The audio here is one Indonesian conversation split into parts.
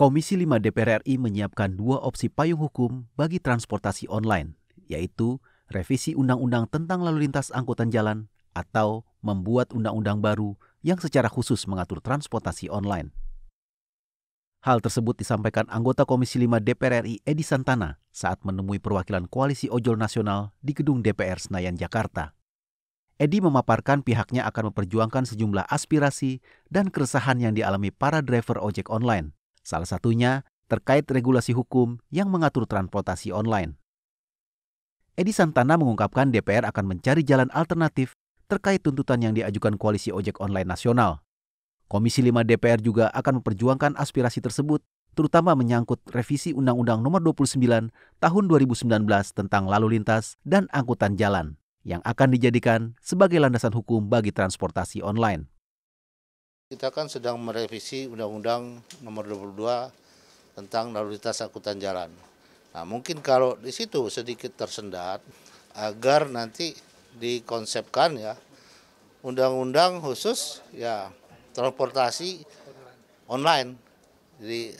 Komisi 5 DPR RI menyiapkan dua opsi payung hukum bagi transportasi online, yaitu revisi Undang-Undang tentang Lalu Lintas Angkutan Jalan atau membuat undang-undang baru yang secara khusus mengatur transportasi online. Hal tersebut disampaikan anggota Komisi 5 DPR RI Edi Santana saat menemui perwakilan Koalisi Ojol Nasional di gedung DPR Senayan, Jakarta. Edi memaparkan pihaknya akan memperjuangkan sejumlah aspirasi dan keresahan yang dialami para driver ojek online Salah satunya terkait regulasi hukum yang mengatur transportasi online. Edi Santana mengungkapkan DPR akan mencari jalan alternatif terkait tuntutan yang diajukan Koalisi Ojek Online Nasional. Komisi 5 DPR juga akan memperjuangkan aspirasi tersebut, terutama menyangkut revisi Undang-Undang Nomor 29 Tahun 2019 tentang lalu lintas dan angkutan jalan yang akan dijadikan sebagai landasan hukum bagi transportasi online. Kita kan sedang merevisi Undang-Undang Nomor 22 tentang lalu lintas angkutan jalan. Nah, mungkin kalau di situ sedikit tersendat agar nanti dikonsepkan ya undang-undang khusus ya transportasi online. Jadi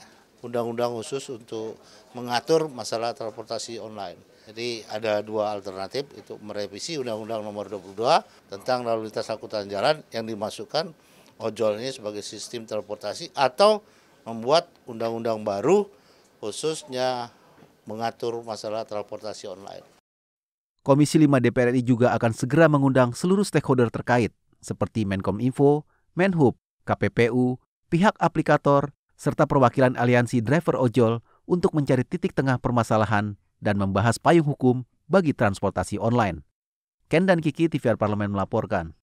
undang-undang khusus untuk mengatur masalah transportasi online. Jadi ada dua alternatif itu merevisi Undang-Undang Nomor 22 tentang lalu lintas angkutan jalan yang dimasukkan ojol ini sebagai sistem transportasi atau membuat undang-undang baru khususnya mengatur masalah transportasi online. Komisi 5 DPR RI juga akan segera mengundang seluruh stakeholder terkait seperti Menkom Info, Menhub, KPPU, pihak aplikator, serta perwakilan aliansi driver ojol untuk mencari titik tengah permasalahan dan membahas payung hukum bagi transportasi online. Ken dan Kiki TVR Parlemen melaporkan.